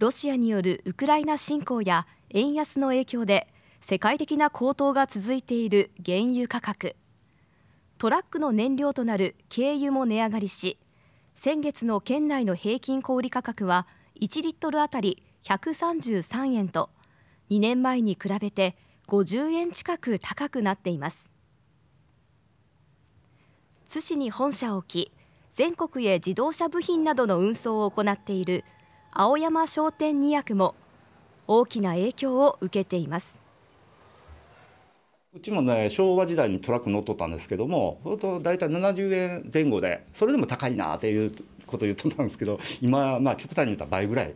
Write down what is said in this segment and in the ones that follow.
ロシアによるウクライナ侵攻や円安の影響で世界的な高騰が続いている原油価格トラックの燃料となる軽油も値上がりし先月の県内の平均小売価格は1リットル当たり133円と2年前に比べて50円近く高くなっています津市に本社を置き全国へ自動車部品などの運送を行っている青山商店二役も大きな影響を受けています。うちもね昭和時代にトラック乗っとったんですけどもほんと大体70円前後でそれでも高いなっていうこと言っとったんですけど今まあ極端に言ったら倍ぐらい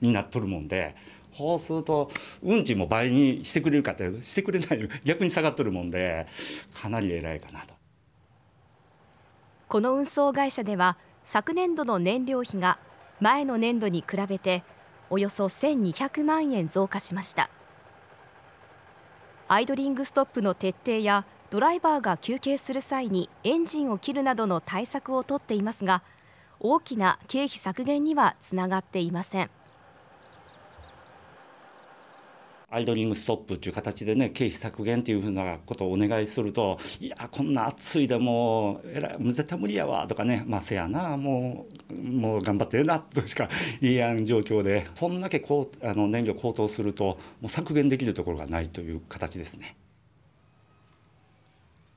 になっとるもんでこうすると運賃も倍にしてくれるかってしてくれない 逆に下がっとるもんでかなり偉いかなと。この運送会社では昨年度の燃料費が前の年度に比べておよそ1200万円増加しましたアイドリングストップの徹底やドライバーが休憩する際にエンジンを切るなどの対策をとっていますが大きな経費削減にはつながっていませんアイドリングストップという形でね経費削減というふうなことをお願いするといやこんな暑いでもえらい絶対無理やわとかねまあせやなもうもう頑張ってるなとしか言いやん状況でこんだけこうあの燃料高騰するともう削減できるところがないという形ですね。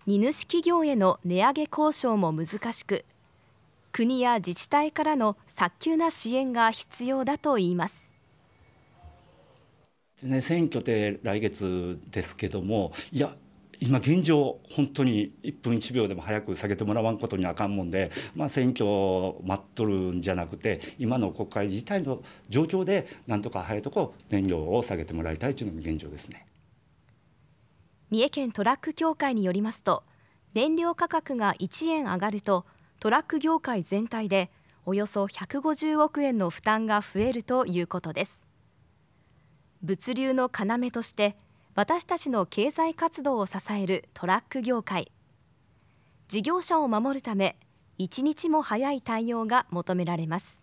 荷主企業への値上げ交渉も難しく国や自治体からの早急な支援が必要だといいます。ね、選挙って来月ですけども、いや、今現状、本当に1分1秒でも早く下げてもらわんことにはあかんもんで、まあ、選挙を待っとるんじゃなくて、今の国会自体の状況で、なんとか早いとこ、燃料を下げてもらいたいというのが現状ですね三重県トラック協会によりますと、燃料価格が1円上がると、トラック業界全体でおよそ150億円の負担が増えるということです。物流の要として私たちの経済活動を支えるトラック業界事業者を守るため一日も早い対応が求められます